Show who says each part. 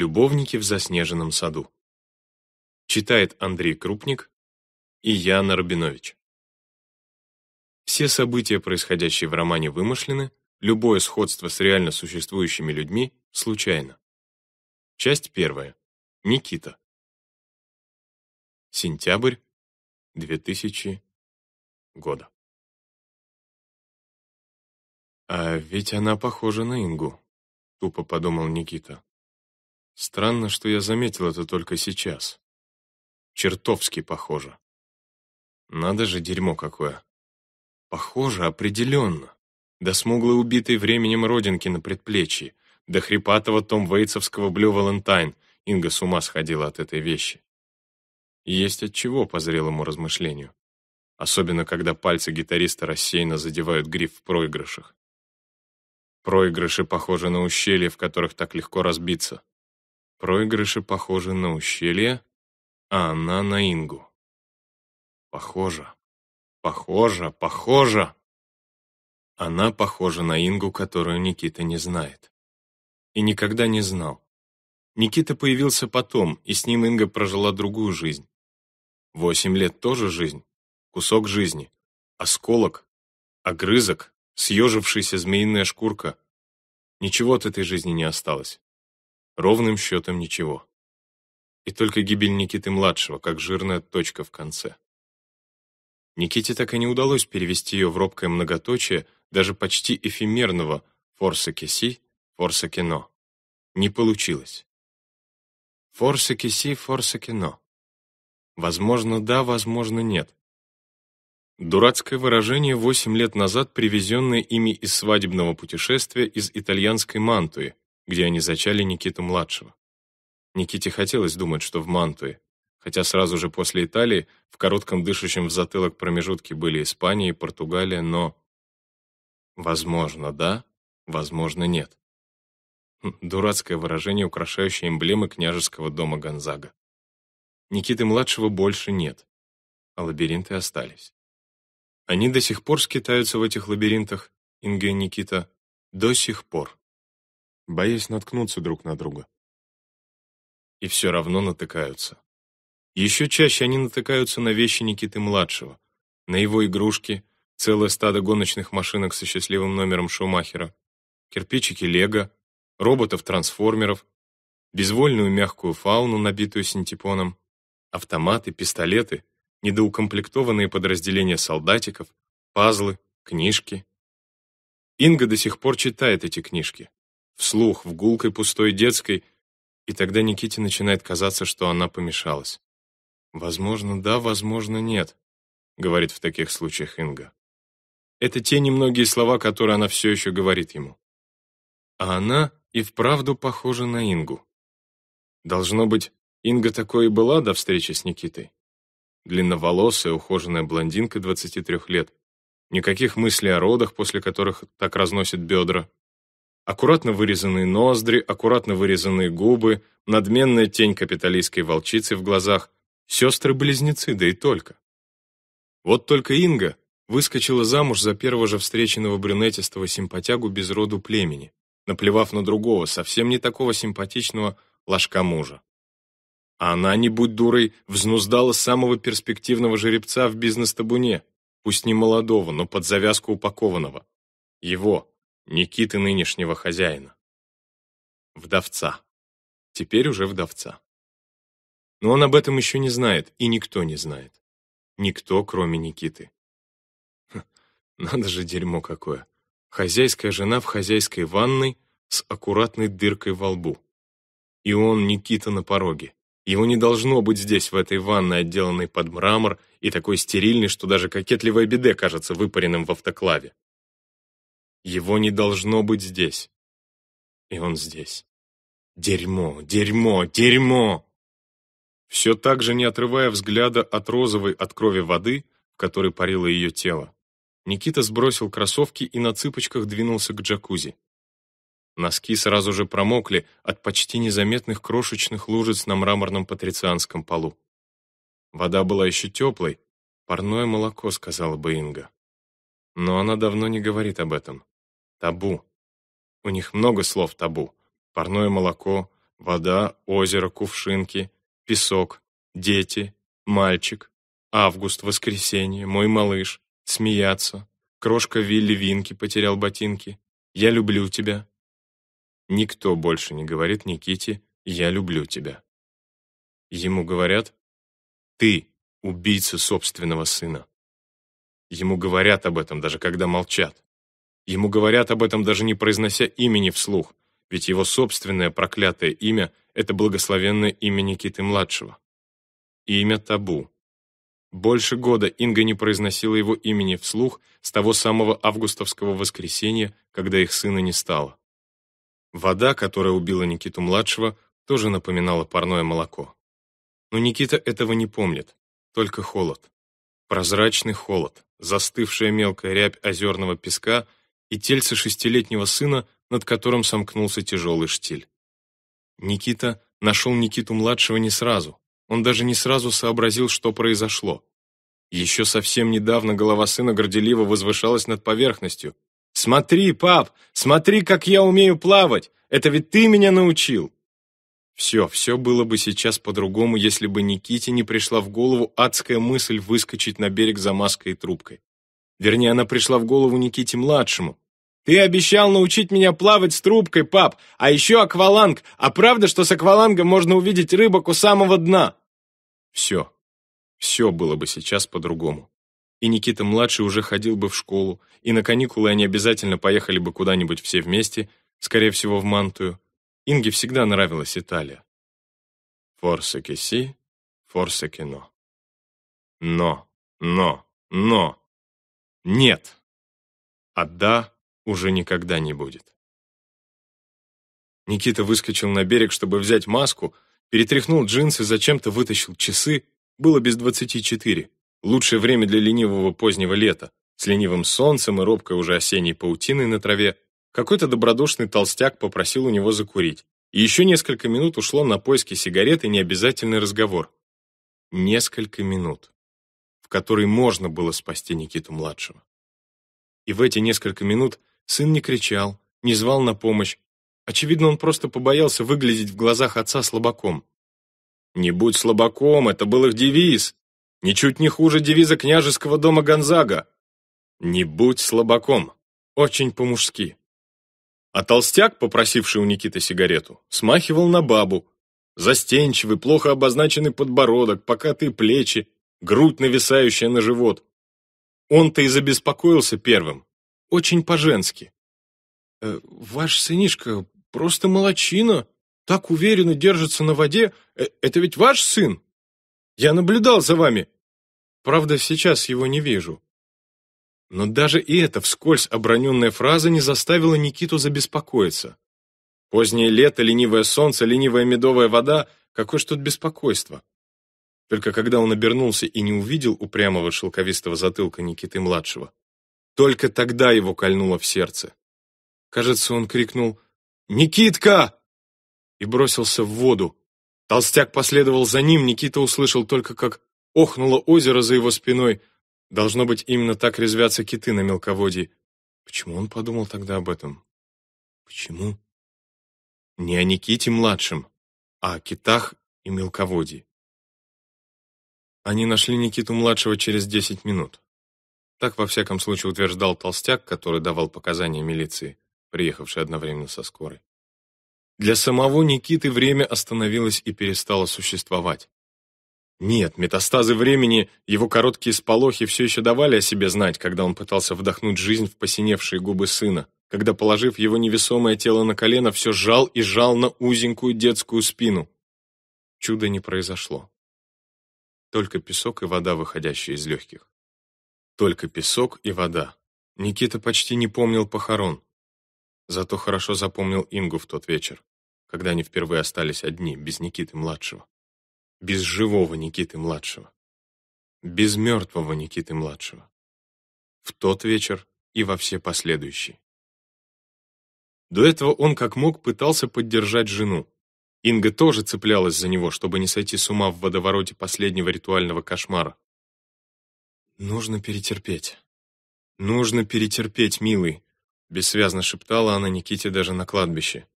Speaker 1: Любовники в заснеженном саду. Читает Андрей Крупник и Яна Рабинович. Все события, происходящие в романе, вымышлены, любое сходство с реально существующими людьми случайно. Часть первая. Никита. Сентябрь 2000 года. А ведь она похожа на Ингу, тупо подумал Никита. Странно, что я заметил это только сейчас. Чертовски похоже. Надо же, дерьмо какое. Похоже, определенно. До смуглой убитой временем родинки на предплечье, до хрипатого Том Вейтсовского Блю Валентайн. Инга с ума сходила от этой вещи. есть от чего по зрелому размышлению. Особенно, когда пальцы гитариста рассеянно задевают гриф в проигрышах. Проигрыши похожи на ущелья, в которых так легко разбиться. Проигрыши похожи на ущелье, а она на Ингу. Похоже, похоже, похоже. Она похожа на Ингу, которую Никита не знает. И никогда не знал. Никита появился потом, и с ним Инга прожила другую жизнь. Восемь лет тоже жизнь, кусок жизни, осколок, огрызок, съежившаяся змеиная шкурка. Ничего от этой жизни не осталось. Ровным счетом ничего. И только гибель Никиты-младшего, как жирная точка в конце. Никите так и не удалось перевести ее в робкое многоточие, даже почти эфемерного «форсакеси», «форсакино». Не получилось. «Форсакеси», «форсакино». Возможно, да, возможно, нет. Дурацкое выражение, восемь лет назад привезенное ими из свадебного путешествия из итальянской Мантуи, где они зачали Никиту-младшего. Никите хотелось думать, что в Мантуе, хотя сразу же после Италии в коротком дышащем в затылок промежутке были Испания и Португалия, но... Возможно, да, возможно, нет. Хм, дурацкое выражение, украшающее эмблемы княжеского дома Гонзага. Никиты-младшего больше нет, а лабиринты остались. Они до сих пор скитаются в этих лабиринтах, Инга и Никита, до сих пор боясь наткнуться друг на друга. И все равно натыкаются. Еще чаще они натыкаются на вещи Никиты-младшего, на его игрушки, целое стадо гоночных машинок со счастливым номером Шумахера, кирпичики Лего, роботов-трансформеров, безвольную мягкую фауну, набитую синтепоном, автоматы, пистолеты, недоукомплектованные подразделения солдатиков, пазлы, книжки. Инга до сих пор читает эти книжки вслух, в гулкой пустой детской, и тогда Никите начинает казаться, что она помешалась. «Возможно, да, возможно, нет», — говорит в таких случаях Инга. Это те немногие слова, которые она все еще говорит ему. А она и вправду похожа на Ингу. Должно быть, Инга такой и была до встречи с Никитой. Длинноволосая, ухоженная блондинка 23 лет. Никаких мыслей о родах, после которых так разносит бедра. Аккуратно вырезанные ноздри, аккуратно вырезанные губы, надменная тень капиталистской волчицы в глазах. Сестры-близнецы, да и только. Вот только Инга выскочила замуж за первого же встреченного брюнетистого симпатягу без роду племени, наплевав на другого, совсем не такого симпатичного ложка мужа. А она, не будь дурой, взнуздала самого перспективного жеребца в бизнес-табуне, пусть не молодого, но под завязку упакованного. Его, Никиты нынешнего хозяина. Вдовца. Теперь уже вдовца. Но он об этом еще не знает, и никто не знает. Никто, кроме Никиты. Ха, надо же дерьмо какое. Хозяйская жена в хозяйской ванной с аккуратной дыркой во лбу. И он, Никита, на пороге. Его не должно быть здесь, в этой ванной, отделанной под мрамор и такой стерильной, что даже кокетливая беде кажется выпаренным в автоклаве. Его не должно быть здесь. И он здесь. Дерьмо, дерьмо, дерьмо! Все так же не отрывая взгляда от розовой от крови воды, в которой парило ее тело, Никита сбросил кроссовки и на цыпочках двинулся к джакузи. Носки сразу же промокли от почти незаметных крошечных лужиц на мраморном патрицианском полу. Вода была еще теплой, парное молоко, сказала бы Инга. Но она давно не говорит об этом табу. У них много слов табу. Парное молоко, вода, озеро, кувшинки, песок, дети, мальчик, август, воскресенье, мой малыш, смеяться, крошка Вилли Винки потерял ботинки, я люблю тебя. Никто больше не говорит Никите «я люблю тебя». Ему говорят «ты убийца собственного сына». Ему говорят об этом, даже когда молчат. Ему говорят об этом, даже не произнося имени вслух, ведь его собственное проклятое имя — это благословенное имя Никиты-младшего. Имя табу. Больше года Инга не произносила его имени вслух с того самого августовского воскресенья, когда их сына не стало. Вода, которая убила Никиту-младшего, тоже напоминала парное молоко. Но Никита этого не помнит, только холод. Прозрачный холод, застывшая мелкая рябь озерного песка — и тельце шестилетнего сына, над которым сомкнулся тяжелый штиль. Никита нашел Никиту-младшего не сразу. Он даже не сразу сообразил, что произошло. Еще совсем недавно голова сына горделиво возвышалась над поверхностью. «Смотри, пап, смотри, как я умею плавать! Это ведь ты меня научил!» Все, все было бы сейчас по-другому, если бы Никите не пришла в голову адская мысль выскочить на берег за маской и трубкой. Вернее, она пришла в голову Никите-младшему. «Ты обещал научить меня плавать с трубкой, пап, а еще акваланг. А правда, что с аквалангом можно увидеть рыбок у самого дна?» Все. Все было бы сейчас по-другому. И Никита-младший уже ходил бы в школу, и на каникулы они обязательно поехали бы куда-нибудь все вместе, скорее всего, в Мантую. Инге всегда нравилась Италия. Форсаки си, форсеки но. Но, но, но. Нет. А да уже никогда не будет. Никита выскочил на берег, чтобы взять маску, перетряхнул джинсы, зачем-то вытащил часы. Было без двадцати четыре. Лучшее время для ленивого позднего лета, с ленивым солнцем и робкой уже осенней паутиной на траве. Какой-то добродушный толстяк попросил у него закурить. И еще несколько минут ушло на поиски сигарет и необязательный разговор. Несколько минут в которой можно было спасти Никиту-младшего. И в эти несколько минут сын не кричал, не звал на помощь. Очевидно, он просто побоялся выглядеть в глазах отца слабаком. «Не будь слабаком» — это был их девиз. Ничуть не хуже девиза княжеского дома Гонзага. «Не будь слабаком» — очень по-мужски. А толстяк, попросивший у Никиты сигарету, смахивал на бабу. Застенчивый, плохо обозначенный подбородок, покатые плечи, грудь, нависающая на живот. Он-то и забеспокоился первым, очень по-женски. «Э, «Ваш сынишка просто молочина, так уверенно держится на воде. Э, это ведь ваш сын? Я наблюдал за вами. Правда, сейчас его не вижу». Но даже и эта вскользь оброненная фраза не заставила Никиту забеспокоиться. Позднее лето, ленивое солнце, ленивая медовая вода — какое ж тут беспокойство. Только когда он обернулся и не увидел упрямого шелковистого затылка Никиты-младшего, только тогда его кольнуло в сердце. Кажется, он крикнул «Никитка!» и бросился в воду. Толстяк последовал за ним, Никита услышал только, как охнуло озеро за его спиной. Должно быть, именно так резвятся киты на мелководье. Почему он подумал тогда об этом? Почему? Не о Никите-младшем, а о китах и мелководье. Они нашли Никиту-младшего через 10 минут. Так, во всяком случае, утверждал толстяк, который давал показания милиции, приехавшей одновременно со скорой. Для самого Никиты время остановилось и перестало существовать. Нет, метастазы времени, его короткие сполохи все еще давали о себе знать, когда он пытался вдохнуть жизнь в посиневшие губы сына, когда, положив его невесомое тело на колено, все жал и жал на узенькую детскую спину. Чуда не произошло. Только песок и вода, выходящие из легких. Только песок и вода. Никита почти не помнил похорон. Зато хорошо запомнил Ингу в тот вечер, когда они впервые остались одни, без Никиты-младшего. Без живого Никиты-младшего. Без мертвого Никиты-младшего. В тот вечер и во все последующие. До этого он как мог пытался поддержать жену, Инга тоже цеплялась за него, чтобы не сойти с ума в водовороте последнего ритуального кошмара. «Нужно перетерпеть. Нужно перетерпеть, милый», — бессвязно шептала она Никите даже на кладбище.